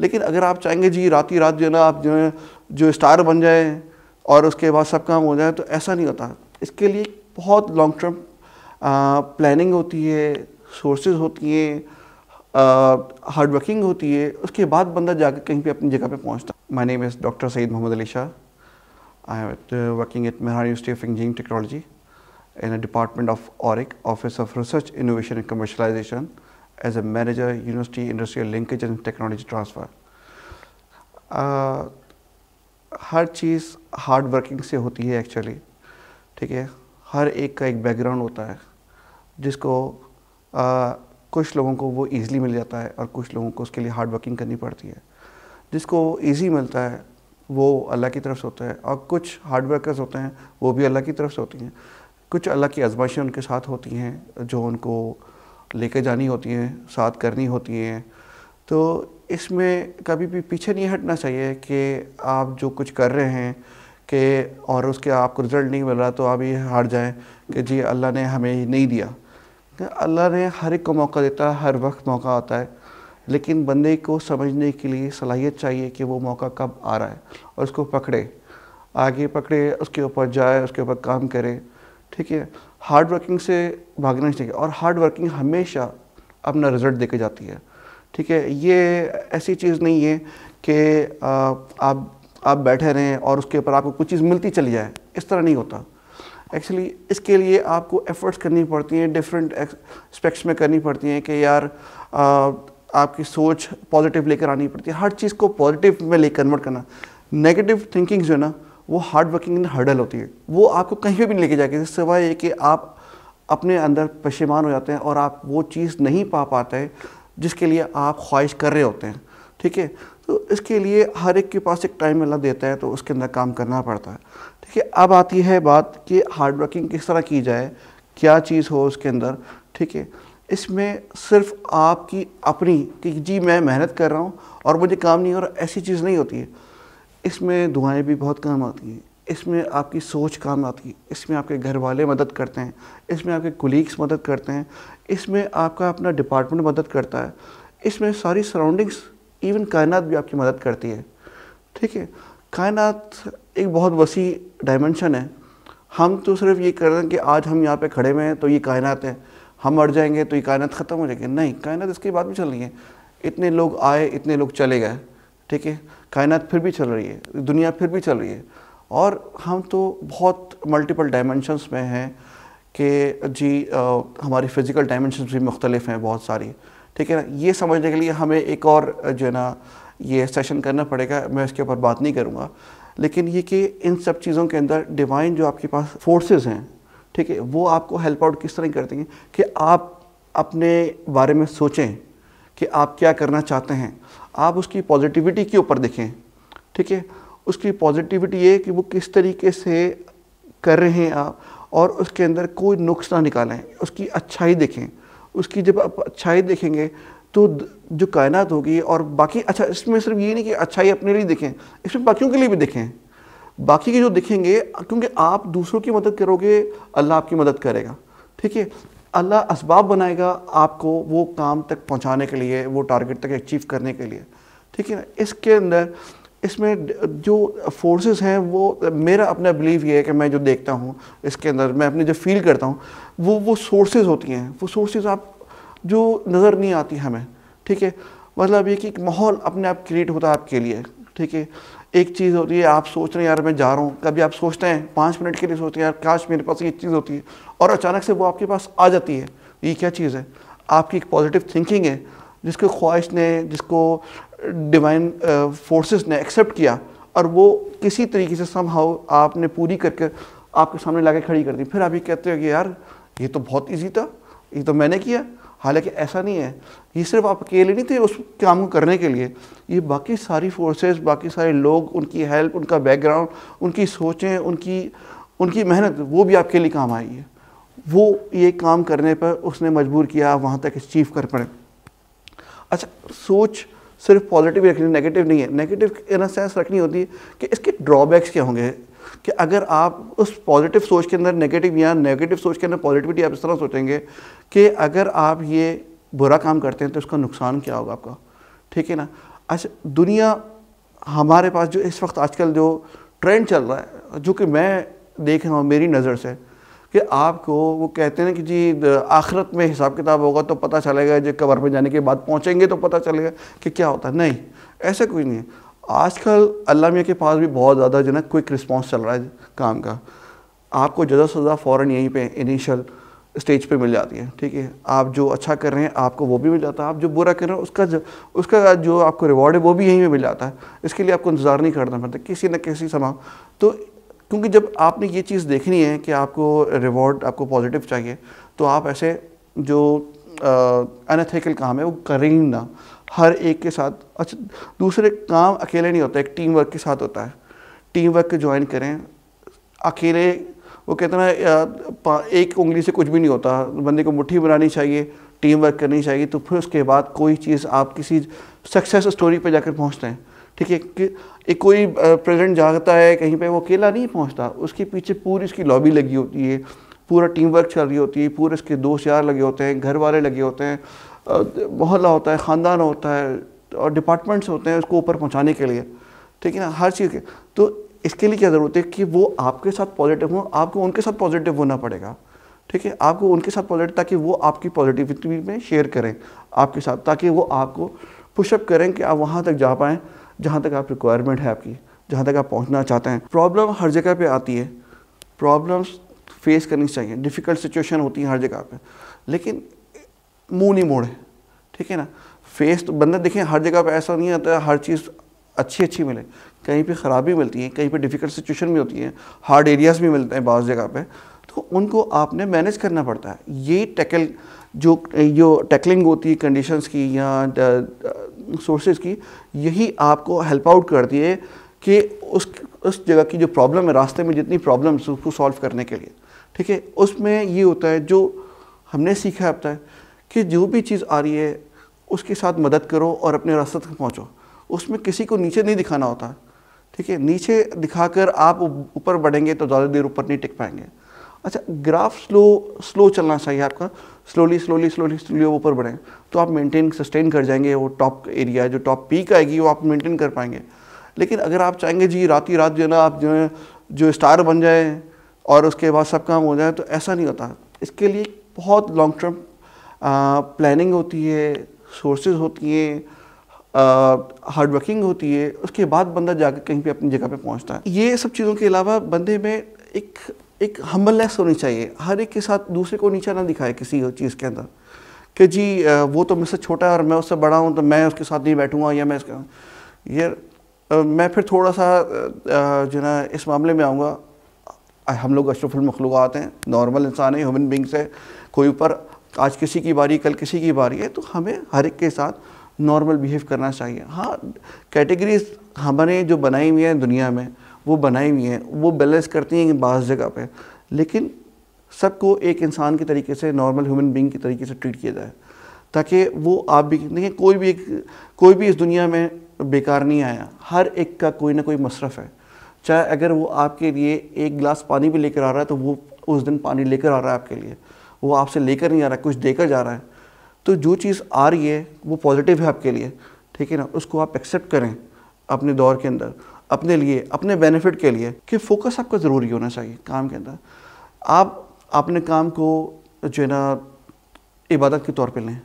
लेकिन अगर आप चाहेंगे जी रात ही रात जो है ना आप जो है जो स्टार बन जाए और उसके बाद सब काम हो जाए तो ऐसा नहीं होता इसके लिए बहुत लॉन्ग टर्म प्लानिंग होती है सोर्सेज होती हैं हार्ड वर्किंग होती है उसके बाद बंदा जाकर कहीं पे अपनी जगह पे पहुंचता my name is doctor Syed Mohammad Ali Shah I am working at Mehran university of engineering technology in a department of ORIC office of research innovation and commercialisation as a manager, university industrial linkage and technology transfer. Uh, हर चीज़ hard working से होती है actually ठीक है हर एक का एक बैकग्राउंड होता है जिसको आ, uh, कुछ लोगों को वो इजीली मिल जाता है और कुछ लोगों को उसके लिए हार्ड वर्किंग करनी पड़ती है जिसको ईज़ी मिलता है वो अल्लाह की तरफ से होता है और कुछ हार्ड वर्कर्स होते हैं वो भी अल्लाह की तरफ से होती हैं कुछ अल्लाह की आजमाइशें उनके साथ होती हैं जो उनको लेके जानी होती हैं साथ करनी होती हैं तो इसमें कभी भी पीछे नहीं हटना चाहिए कि आप जो कुछ कर रहे हैं कि और उसके आपको रिज़ल्ट नहीं मिल रहा तो आप ये हार जाएं कि जी अल्लाह ने हमें नहीं दिया अल्लाह ने हर एक को मौका देता है हर वक्त मौका आता है लेकिन बंदे को समझने के लिए सलाहियत चाहिए कि वो मौका कब आ रहा है और उसको पकड़े आगे पकड़े उसके ऊपर जाए उसके ऊपर काम करे ठीक है हार्ड वर्किंग से भागना चाहिए और हार्ड वर्किंग हमेशा अपना रिजल्ट देके जाती है ठीक है ये ऐसी चीज़ नहीं है कि आप आप बैठे रहें और उसके ऊपर आपको कुछ चीज़ मिलती चली जाए इस तरह नहीं होता एक्चुअली इसके लिए आपको एफ़र्ट्स करनी पड़ती हैं डिफरेंट स्पेक्ट्स में करनी पड़ती हैं कि यार आ, आपकी सोच पॉजिटिव लेकर आनी पड़ती है हर चीज़ को पॉजिटिव में ले कन्वर्ट करना नेगेटिव थिंकिंग जो है ना वो हार्ड वर्किंग हर्डल होती है वो आपको कहीं पर भी नहीं लेके जाएगी सिवाय कि आप अपने अंदर पशेमान हो जाते हैं और आप वो चीज़ नहीं पा पाते जिसके लिए आप ख्वाहिश कर रहे होते हैं ठीक है तो इसके लिए हर एक के पास एक टाइम अल्लाह देता है तो उसके अंदर काम करना पड़ता है ठीक है अब आती है बात कि हार्ड वर्किंग किस तरह की जाए क्या चीज़ हो उसके अंदर ठीक है इसमें सिर्फ आपकी अपनी कि जी मैं मेहनत कर रहा हूँ और मुझे काम नहीं हो रहा ऐसी चीज़ नहीं होती है इसमें दुआएं भी बहुत काम आती हैं इसमें आपकी सोच काम आती है इसमें आपके घर वाले मदद करते हैं इसमें आपके कुलीग्स मदद करते हैं इसमें आपका अपना डिपार्टमेंट मदद करता है इसमें सारी सराउंडिंग्स इवन कायनात भी आपकी मदद करती है ठीक है कायनात एक बहुत वसी डायमेंशन है हम तो सिर्फ ये कर रहे हैं कि आज हम यहाँ पे खड़े हुए हैं तो ये कायनात है हम मर जाएंगे तो ये कायनात ख़त्म हो जाएगी नहीं कायनात इसके बाद भी चल रही है इतने लोग आए इतने लोग चले गए ठीक है कायनात फिर भी चल रही है दुनिया फिर भी चल रही है और हम तो बहुत मल्टीपल डायमेंशंस में हैं कि जी आ, हमारी फ़िज़िकल डायमेंशन भी मुख्तलिफ हैं बहुत सारी ठीक है ना ये समझने के लिए हमें एक और जो है ना ये सेशन करना पड़ेगा मैं इसके ऊपर बात नहीं करूँगा लेकिन ये कि इन सब चीज़ों के अंदर डिवाइन जो आपके पास फोर्सेस हैं ठीक है वो आपको हेल्प आउट किस तरह करते हैं कि आप अपने बारे में सोचें कि आप क्या करना चाहते हैं आप उसकी पॉजिटिविटी के ऊपर देखें ठीक है उसकी पॉजिटिविटी ये कि वो किस तरीके से कर रहे हैं आप और उसके अंदर कोई नुक्स ना निकालें उसकी अच्छाई देखें उसकी जब आप अच्छाई देखेंगे तो जो कायनात होगी और बाकी अच्छा इसमें सिर्फ ये नहीं कि अच्छाई अपने लिए देखें इसमें बाकियों के लिए भी देखें बाकी के जो देखेंगे क्योंकि आप दूसरों की मदद करोगे अल्लाह आपकी मदद करेगा ठीक है अल्लाह इसबाब बनाएगा आपको वो काम तक पहुँचाने के लिए वो टारगेट तक अचीव करने के लिए ठीक है ना इसके अंदर इसमें जो फोर्सेस हैं वो मेरा अपना बिलीव ये है कि मैं जो देखता हूँ इसके अंदर मैं अपने जो फील करता हूँ वो वो सोर्सेज होती हैं वो सोर्सेज आप जो नज़र नहीं आती हमें ठीक है मतलब ये कि एक माहौल अपने आप क्रिएट होता है आपके लिए ठीक है एक चीज़ होती है आप सोच रहे हैं यार मैं जा रहा हूँ कभी आप सोचते हैं पाँच मिनट के लिए सोचते हैं यार काश मेरे पास ये चीज़ होती है और अचानक से वो आपके पास आ जाती है ये क्या चीज़ है आपकी एक पॉजिटिव थिंकिंग है जिसको ख्वाहिश ने जिसको डिवाइन फोर्सेस ने एक्सेप्ट किया और वो किसी तरीके से सम आपने पूरी करके आपके सामने ला खड़ी कर दी फिर आप ये कहते हो कि यार ये तो बहुत ईजी था ये तो मैंने किया हालांकि ऐसा नहीं है ये सिर्फ आप अकेले नहीं थे उस काम को करने के लिए ये बाकी सारी फोर्सेस बाकी सारे लोग उनकी हेल्प उनका बैकग्राउंड उनकी सोचें उनकी उनकी मेहनत वो भी आपके लिए काम आई है वो ये काम करने पर उसने मजबूर किया वहाँ तक अचीव कर पड़े अच्छा सोच सिर्फ पॉजिटिव रखनी नेगेटिव नहीं है नेगेटिव इन सेंस रखनी होती है कि इसके ड्रॉबैक्स क्या होंगे कि अगर आप उस पॉजिटिव सोच के अंदर नेगेटिव या नेगेटिव सोच के अंदर पॉजिटिविटी आप इस तरह सोचेंगे कि अगर आप ये बुरा काम करते हैं तो उसका नुकसान क्या होगा आपका ठीक है ना अच्छा दुनिया हमारे पास जो इस वक्त आजकल जो ट्रेंड चल रहा है जो कि मैं देख रहा हूँ मेरी नज़र से कि आपको वो कहते हैं कि जी आखिरत में हिसाब किताब होगा तो पता चलेगा जब कबर में जाने के बाद पहुँचेंगे तो पता चलेगा कि क्या होता है नहीं ऐसा कुछ नहीं है आजकल अल्लाह मियाँ के पास भी बहुत ज़्यादा जो ना क्विक रिस्पॉन्स चल रहा है काम का आपको जजा सज़ा फ़ौर यहीं पर इनिशियल स्टेज पे मिल जाती है ठीक है आप जो अच्छा कर रहे हैं आपको वो भी मिल जाता है आप जो बुरा कर रहे हैं उसका जो उसका जो आपको रिवॉर्ड है वो भी यहीं पे मिल जाता है इसके लिए आपको इंतज़ार नहीं करना पड़ता किसी न किसी समा तो क्योंकि जब आपने ये चीज़ देखनी है कि आपको रिवॉर्ड आपको पॉजिटिव चाहिए तो आप ऐसे जो अनथिकल काम है वो करेंगे ना हर एक के साथ अच्छा दूसरे काम अकेले नहीं होता एक टीम वर्क के साथ होता है टीम वर्क ज्वाइन करें अकेले वो कहते ना एक उंगली से कुछ भी नहीं होता बंदे को मुट्ठी बनानी चाहिए टीम वर्क करनी चाहिए तो फिर उसके बाद कोई चीज़ आप किसी सक्सेस स्टोरी पे जाकर पहुँचते हैं ठीक है कि एक कोई प्रेजेंट जाता है कहीं पे वो अकेला नहीं पहुंचता उसके पीछे पूरी उसकी लॉबी लगी होती है पूरा टीम वर्क चल रही होती है पूरे उसके दोस्त यार लगे होते हैं घर वाले लगे होते हैं मोहल्ला होता है ख़ानदान होता है और डिपार्टमेंट्स होते हैं उसको ऊपर पहुंचाने के लिए ठीक है ना हर चीज़ के तो इसके लिए क्या ज़रूरत है कि वो आपके साथ पॉजिटिव हो आपको उनके साथ पॉजिटिव होना पड़ेगा ठीक है आपको उनके साथ पॉजिटिव ताकि वो आपकी पॉजिटिविटी में शेयर करें आपके साथ ताकि वो आपको पुशअप करें कि आप वहाँ तक जा पाएँ जहाँ तक आप रिक्वायरमेंट है आपकी जहाँ तक आप पहुँचना चाहते हैं प्रॉब्लम हर जगह पर आती है प्रॉब्लम्स फेस करनी चाहिए डिफ़िकल्ट सिचुएशन होती है हर जगह पर लेकिन मुंह नहीं मोड़े ठीक है ना फेस तो बंदा देखें हर जगह पर ऐसा नहीं आता हर चीज़ अच्छी अच्छी मिले कहीं पे ख़राबी मिलती है कहीं पे डिफ़िकल्ट सिचुएशन भी होती है हार्ड एरियाज़ भी मिलते हैं बाज़ जगह पे तो उनको आपने मैनेज करना पड़ता है ये टैकल जो जो टैकलिंग होती है कंडीशंस की या सोर्सेज की यही आपको हेल्प आउट करती है कि उस उस जगह की जो प्रॉब्लम है रास्ते में जितनी प्रॉब्लम्स उसको सॉल्व करने के लिए ठीक है उसमें ये होता है जो हमने सीखा है अब तक कि जो भी चीज़ आ रही है उसके साथ मदद करो और अपने रास्ते तक पहुँचो उसमें किसी को नीचे नहीं दिखाना होता ठीक है नीचे दिखाकर आप ऊपर बढ़ेंगे तो ज़्यादा देर ऊपर नहीं टिक पाएंगे अच्छा ग्राफ स्लो स्लो चलना चाहिए आपका स्लोली स्लोली स्लोली स्लोली ऊपर बढ़ें तो आप मेंटेन सस्टेन कर जाएंगे वो टॉप एरिया जो टॉप पीक आएगी वो आप मेंटेन कर पाएंगे लेकिन अगर आप चाहेंगे जी रात ही रात जो है ना आप जो है जो स्टार बन जाए और उसके बाद सब काम हो जाए तो ऐसा नहीं होता इसके लिए बहुत लॉन्ग टर्म प्लानिंग होती है सोर्सेज होती हैं हार्ड वर्किंग होती है उसके बाद बंदा जाकर कहीं पे अपनी जगह पे पहुंचता है ये सब चीज़ों के अलावा बंदे में एक एक हम्बलनेस होनी चाहिए हर एक के साथ दूसरे को नीचा ना दिखाए किसी चीज़ के अंदर कि जी वो तो मुझसे छोटा है और मैं उससे बड़ा हूँ तो मैं उसके साथ नहीं बैठूँगा या मैं इसका ये मैं फिर थोड़ा सा जो ना इस मामले में आऊँगा हम लोग अशरफुल हैं नॉर्मल इंसान है ह्यूमन बींग्स है कोई ऊपर आज किसी की बारी कल किसी की बारी है तो हमें हर एक के साथ नॉर्मल बिहेव करना चाहिए हाँ कैटेगरीज हमारे जो बनाई हुई हैं दुनिया में वो बनाई हुई हैं वो बैलेंस करती हैं बाज़ जगह पे लेकिन सबको एक इंसान के तरीके से नॉर्मल ह्यूमन बींग के तरीके से ट्रीट किया जाए ताकि वो आप भी देखिए कोई भी एक कोई भी इस दुनिया में बेकार नहीं आया हर एक का कोई ना कोई मसरफ़ है चाहे अगर वो आपके लिए एक गिलास पानी भी लेकर आ रहा है तो वो उस दिन पानी लेकर आ रहा है आपके लिए वो आपसे लेकर नहीं आ रहा कुछ देकर जा रहा है तो जो चीज़ आ रही है वो पॉजिटिव है आपके लिए ठीक है ना उसको आप एक्सेप्ट करें अपने दौर के अंदर अपने लिए अपने बेनिफिट के लिए कि फोकस आपका ज़रूरी होना चाहिए काम के अंदर आप अपने काम को जो है ना इबादत के तौर पे लें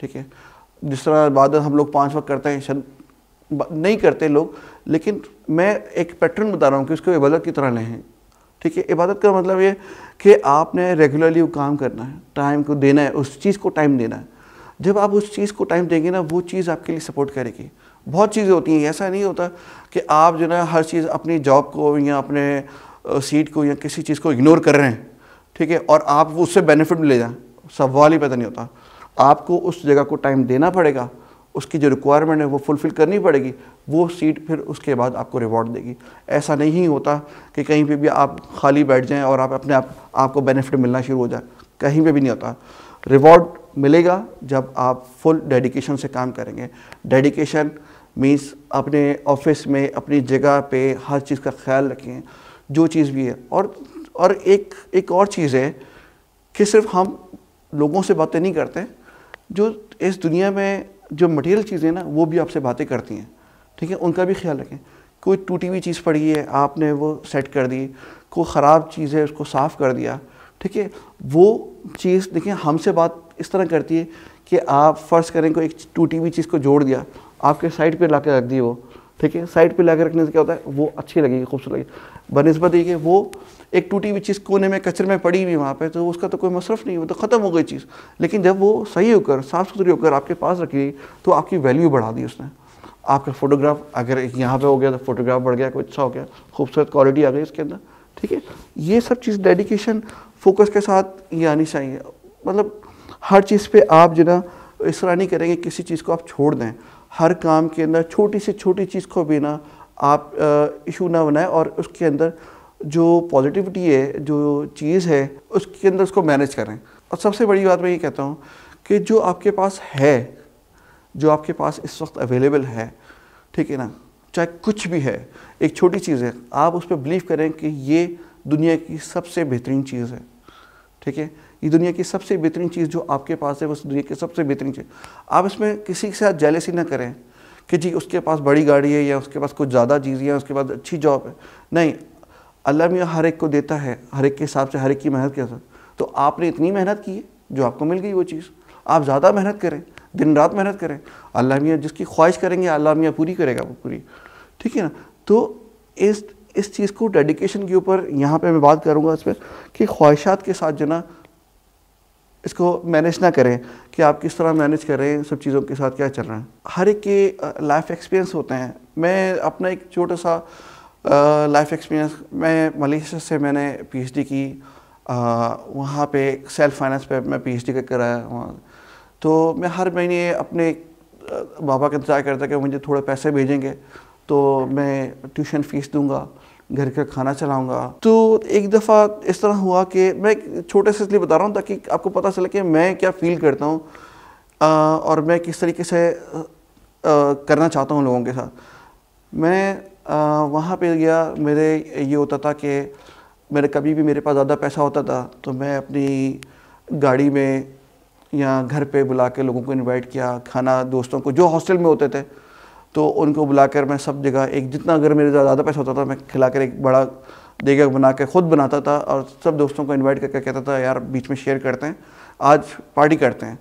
ठीक है जिस तरह इबादत हम लोग पांच वक्त करते हैं शायद नहीं करते लोग लेकिन मैं एक पैटर्न बता रहा हूँ कि उसको इबादत की तरह लें ठीक है इबादत का मतलब ये कि आपने रेगुलरली वो काम करना है टाइम को देना है उस चीज़ को टाइम देना है जब आप उस चीज़ को टाइम देंगे ना वो चीज़ आपके लिए सपोर्ट करेगी बहुत चीज़ें होती हैं ऐसा नहीं होता कि आप जो ना हर चीज़ अपनी जॉब को या अपने सीट को या किसी चीज़ को इग्नोर कर रहे हैं ठीक है और आप उससे बेनिफिट ले जाएँ सवाल ही पता नहीं होता आपको उस जगह को टाइम देना पड़ेगा उसकी जो रिक्वायरमेंट है वो फुलफ़िल करनी पड़ेगी वो सीट फिर उसके बाद आपको रिवॉर्ड देगी ऐसा नहीं होता कि कहीं पे भी आप खाली बैठ जाएं और आप अपने आप आपको बेनिफिट मिलना शुरू हो जाए कहीं पे भी नहीं होता रिवॉर्ड मिलेगा जब आप फुल डेडिकेशन से काम करेंगे डेडिकेशन मीन्स अपने ऑफिस में अपनी जगह पर हर चीज़ का ख्याल रखें जो चीज़ भी है और और एक एक और चीज़ है कि सिर्फ हम लोगों से बातें नहीं करते जो इस दुनिया में जो मटेरियल चीज़ें ना वो भी आपसे बातें करती हैं ठीक है उनका भी ख्याल रखें कोई टूटी हुई चीज़ पड़ी है आपने वो सेट कर दी कोई ख़राब चीज़ है उसको साफ़ कर दिया ठीक है वो चीज़ देखिए हमसे बात इस तरह करती है कि आप फ़र्ज़ करें कोई एक टूटी हुई चीज़ को जोड़ दिया आपके साइड पर ला रख दी वो ठीक है साइड पर ला रखने से क्या होता है वो अच्छी लगेगी खूबसूरत लगेगी बनस्बत ये कि वो एक टूटी हुई चीज़ कोने में कचरे में पड़ी हुई वहाँ पे तो उसका तो कोई मसरफ नहीं वो तो ख़त्म हो गई चीज़ लेकिन जब वो सही होकर साफ़ सुथरी होकर आपके पास रखी गई तो आपकी वैल्यू बढ़ा दी उसने आपका फ़ोटोग्राफ अगर यहाँ पे हो गया तो फोटोग्राफ बढ़ गया कोई अच्छा हो गया खूबसूरत क्वालिटी आ गई उसके अंदर ठीक है ये सब चीज़ डेडिकेशन फोकस के साथ ये आनी चाहिए मतलब हर चीज़ पर आप जो ना इस तरह नहीं करेंगे किसी चीज़ को आप छोड़ दें हर काम के अंदर छोटी से छोटी चीज़ को भी ना आप इशू ना बनाएं और उसके अंदर जो पॉजिटिविटी है जो चीज़ है उसके अंदर उसको मैनेज करें और सबसे बड़ी बात मैं ये कहता हूँ कि जो आपके पास है जो आपके पास इस वक्त अवेलेबल है ठीक है ना चाहे कुछ भी है एक छोटी चीज़ है आप उस पर बिलीव करें कि ये दुनिया की सबसे बेहतरीन चीज़ है ठीक है ये दुनिया की सबसे बेहतरीन चीज़ जो आपके पास है वो दुनिया की सबसे बेहतरीन चीज़ आप इसमें किसी के साथ जेलेसी ना करें कि जी उसके पास बड़ी गाड़ी है या उसके पास कुछ ज़्यादा चीज़ है या उसके पास अच्छी जॉब है नहीं अल्लाह मियाँ हर एक को देता है हर एक के हिसाब से हर एक की मेहनत के हिसाब तो आपने इतनी मेहनत की है जो आपको मिल गई वो चीज़ आप ज़्यादा मेहनत करें दिन रात मेहनत करें अल्लाह मियाँ जिसकी ख्वाहिश करेंगे अल्लाह मियाँ पूरी करेगा वो पूरी ठीक है ना तो इस इस चीज़ को डेडिकेशन के ऊपर यहाँ पे मैं बात करूँगा इस पर कि ख्वाहिशात के साथ जना इसको मैनेज ना करें कि आप किस तरह मैनेज कर रहे हैं सब चीज़ों के साथ क्या चल रहा है हर एक के लाइफ एक्सपीरियंस होते हैं मैं अपना एक छोटा सा लाइफ एक्सपीरियंस मैं मलेशिया से मैंने पीएचडी की वहाँ पे सेल्फ फाइनेंस पे मैं पीएचडी का कराया वहाँ तो मैं हर महीने अपने बाबा का इंतज़ार करता कि मुझे थोड़े पैसे भेजेंगे तो मैं ट्यूशन फीस दूंगा घर का खाना चलाऊंगा तो एक दफ़ा इस तरह हुआ कि मैं छोटे से इसलिए बता रहा हूँ ताकि आपको पता चले कि मैं क्या फील करता हूँ और मैं किस तरीके से आ, करना चाहता हूँ लोगों के साथ मैं वहाँ पे गया मेरे ये होता था कि मेरे कभी भी मेरे पास ज़्यादा पैसा होता था तो मैं अपनी गाड़ी में या घर पे बुला के लोगों को इनवाइट किया खाना दोस्तों को जो हॉस्टल में होते थे तो उनको बुलाकर मैं सब जगह एक जितना अगर मेरे ज़्यादा पैसा होता था मैं खिलाकर एक बड़ा देगा बना के ख़ुद बनाता था और सब दोस्तों को इनवाइट करके कहता था यार बीच में शेयर करते हैं आज पार्टी करते हैं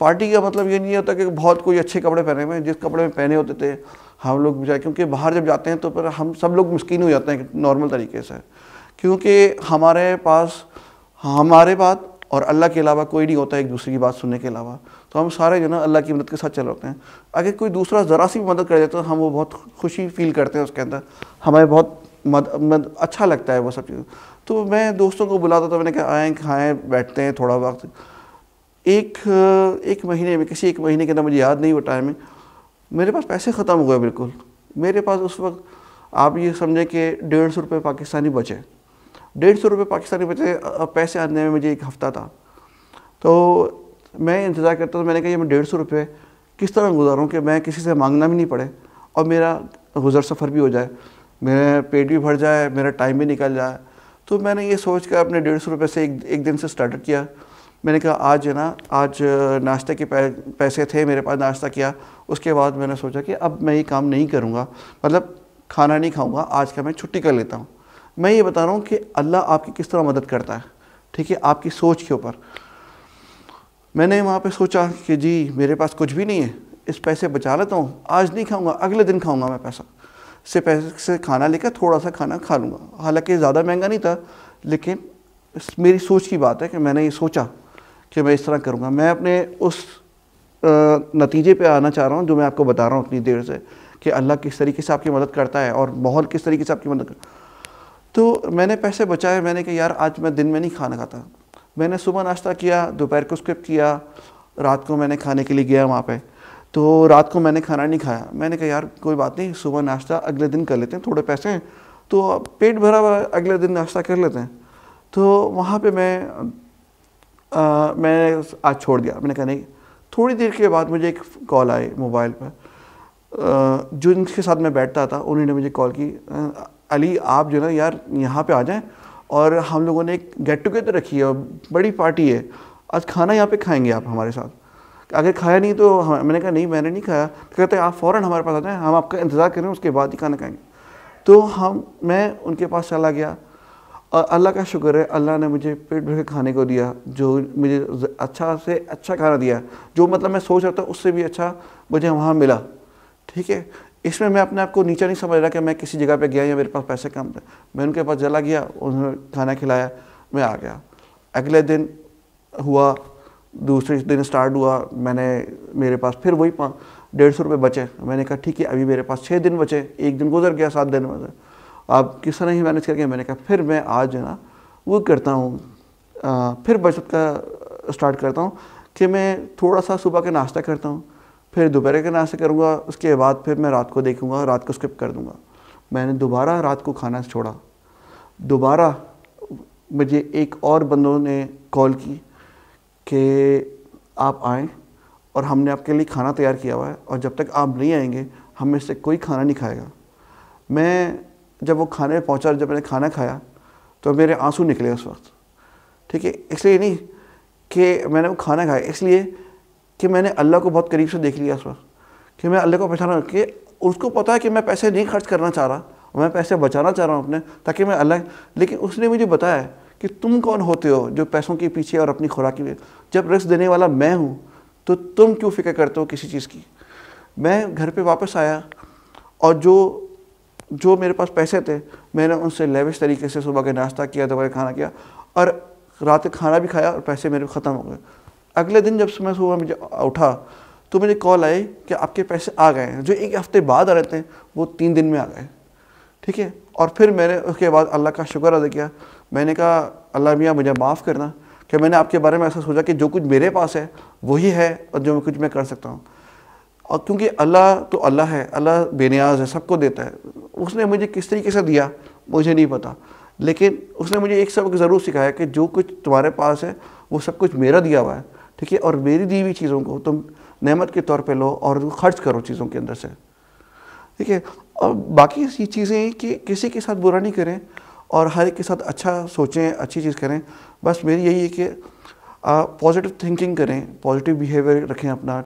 पार्टी का मतलब ये नहीं होता कि बहुत कोई अच्छे कपड़े पहने में जिस कपड़े में पहने होते थे हम लोग बेचारे क्योंकि बाहर जब जाते हैं तो फिर हम सब लोग मुस्किन हो जाते हैं नॉर्मल तरीके से क्योंकि हमारे पास हमारे बात और अल्लाह के अलावा कोई नहीं होता एक दूसरे की बात सुनने के अलावा तो हम सारे जो ना अल्लाह की मदद के साथ चल होते हैं अगर कोई दूसरा ज़रा सी भी मदद कर देता तो है हम वो बहुत खुशी फील करते हैं उसके अंदर हमें बहुत मद, मद, अच्छा लगता है वो सब चीज़ तो मैं दोस्तों को बुलाता था तो मैंने कहा आएँ खाएँ बैठते हैं थोड़ा वक्त एक एक महीने में किसी एक महीने के अंदर मुझे याद नहीं वो टाइम में मेरे पास पैसे ख़त्म हो गए बिल्कुल मेरे पास उस वक्त आप ये समझें कि डेढ़ सौ रुपये पाकिस्तानी बचे डेढ़ सौ रुपये पाकिस्तानी बचे पैसे आने में मुझे एक हफ़्ता था तो मैं इंतज़ार करता था मैंने कहा ये मैं डेढ़ सौ रुपये किस तरह गुजारूँ कि मैं किसी से मांगना भी नहीं पड़े और मेरा गुजर सफ़र भी हो जाए मेरा पेट भी भर जाए मेरा टाइम भी निकल जाए तो मैंने ये सोच कर अपने डेढ़ सौ रुपये से एक एक दिन से स्टार्ट किया मैंने कहा आज है ना आज नाश्ते के पैसे थे मेरे पास नाश्ता किया उसके बाद मैंने सोचा कि अब मैं ये काम नहीं करूँगा मतलब खाना नहीं खाऊँगा आज का मैं छुट्टी कर लेता हूँ मैं ये बता रहा हूँ कि अल्लाह आपकी किस तरह मदद करता है ठीक है आपकी सोच के ऊपर मैंने वहाँ पे सोचा कि जी मेरे पास कुछ भी नहीं है इस पैसे बचा लेता हूँ आज नहीं खाऊँगा अगले दिन खाऊँगा मैं पैसा से पैसे से खाना लेकर थोड़ा सा खाना खा लूँगा हालांकि ज़्यादा महंगा नहीं था लेकिन मेरी सोच की बात है कि मैंने ये सोचा कि मैं इस तरह करूँगा मैं अपने उस नतीजे पे आना चाह रहा हूँ जो मैं आपको बता रहा हूँ इतनी देर से कि अल्लाह किस तरीके से आपकी मदद करता है और माहौल किस तरीके से आपकी मदद कर तो मैंने पैसे बचाए मैंने कहा यार आज मैं दिन में नहीं खाना खाता मैंने सुबह नाश्ता किया दोपहर को स्क्रिप्ट किया रात को मैंने खाने के लिए गया वहाँ पर तो रात को मैंने खाना नहीं खाया मैंने कहा यार कोई बात नहीं सुबह नाश्ता अगले दिन कर लेते हैं थोड़े पैसे हैं तो पेट भरा हुआ अगले दिन नाश्ता कर लेते हैं तो वहाँ पे मैं मैंने आज छोड़ दिया मैंने कहा नहीं थोड़ी देर के बाद मुझे एक कॉल आई मोबाइल पर जो इनके साथ मैं बैठता था उन्होंने मुझे कॉल की अली आप जो ना यार यहाँ पे आ जाएं और हम लोगों ने एक गेट टुगेदर रखी है बड़ी पार्टी है आज खाना यहाँ पे खाएंगे आप हमारे साथ अगर खाया नहीं तो हम मैंने कहा नहीं मैंने नहीं खाया तो कहते हैं आप फ़ौर हमारे पास आ जाएँ हम आपका इंतज़ार करें उसके बाद ही खाना खाएंगे तो हम मैं उनके पास चला गया और अल्लाह का शुक्र है अल्लाह ने मुझे पेट भर के खाने को दिया जो मुझे अच्छा से अच्छा खाना दिया जो मतलब मैं सोच रहा था उससे भी अच्छा मुझे वहाँ मिला ठीक है इसमें मैं अपने आप को नीचा नहीं समझ रहा कि मैं किसी जगह पे गया या मेरे पास पैसे कम थे मैं उनके पास जला गया उन्होंने खाना खिलाया मैं आ गया अगले दिन हुआ दूसरे दिन स्टार्ट हुआ मैंने मेरे पास फिर वही डेढ़ सौ रुपये बचे मैंने कहा ठीक है अभी मेरे पास छः दिन बचे एक दिन गुजर गया सात दिन में अब किस तरह ही मैनेज करके मैंने कहा फिर मैं आज जो ना वो करता हूँ फिर बचत का स्टार्ट करता हूँ कि मैं थोड़ा सा सुबह का नाश्ता करता हूँ फिर दोपहर का नाश्ता करूँगा उसके बाद फिर मैं रात को देखूँगा रात को स्किप कर दूँगा मैंने दोबारा रात को खाना छोड़ा दोबारा मुझे एक और बंदों ने कॉल की कि आप आएँ और हमने आपके लिए खाना तैयार किया हुआ है और जब तक आप नहीं आएंगे हम इससे कोई खाना नहीं खाएगा मैं जब वो खाने में पहुँचा जब मैंने खाना खाया तो मेरे आंसू निकले उस वक्त ठीक है इसलिए नहीं कि मैंने वो खाना खाया इसलिए कि मैंने अल्लाह को बहुत करीब से देख लिया उस वक्त कि मैं अल्लाह को पहचाना कि उसको पता है कि मैं पैसे नहीं खर्च करना चाह रहा मैं पैसे बचाना चाह रहा हूँ अपने ताकि मैं अल्लाह लेकिन उसने मुझे बताया कि तुम कौन होते हो जो पैसों के पीछे और अपनी खुराक के जब रिस्क देने वाला मैं हूँ तो तुम क्यों फिक्र करते हो किसी चीज़ की मैं घर पे वापस आया और जो जो मेरे पास पैसे थे मैंने उनसे लेविश तरीके से सुबह के नाश्ता किया दोपहर खाना किया और रात खाना भी खाया और पैसे मेरे ख़त्म हो गए अगले दिन जब मैं सुबह मुझे उठा तो मुझे कॉल आई कि आपके पैसे आ गए हैं जो एक हफ़्ते बाद आ रहे थे वो तीन दिन में आ गए ठीक है और फिर मैंने उसके बाद अल्लाह का शुक्र अदा किया मैंने कहा अल्लाह मियाँ मुझे माफ़ करना कि मैंने आपके बारे में ऐसा सोचा कि जो कुछ मेरे पास है वही है और जो कुछ मैं कर सकता हूँ और क्योंकि अल्लाह तो अल्लाह है अल्लाह बेनियाज है सबको देता है उसने मुझे किस तरीके से दिया मुझे नहीं पता लेकिन उसने मुझे एक सबक ज़रूर सिखाया कि जो कुछ तुम्हारे पास है वो सब कुछ मेरा दिया हुआ है ठीक है और मेरी दी हुई चीज़ों को तुम नेमत के तौर पे लो और खर्च करो चीज़ों के अंदर से ठीक है और बाकी ये चीज़ें कि किसी के साथ बुरा नहीं करें और हर एक के साथ अच्छा सोचें अच्छी चीज़ करें बस मेरी यही है कि पॉजिटिव थिंकिंग करें पॉजिटिव बिहेवियर रखें अपना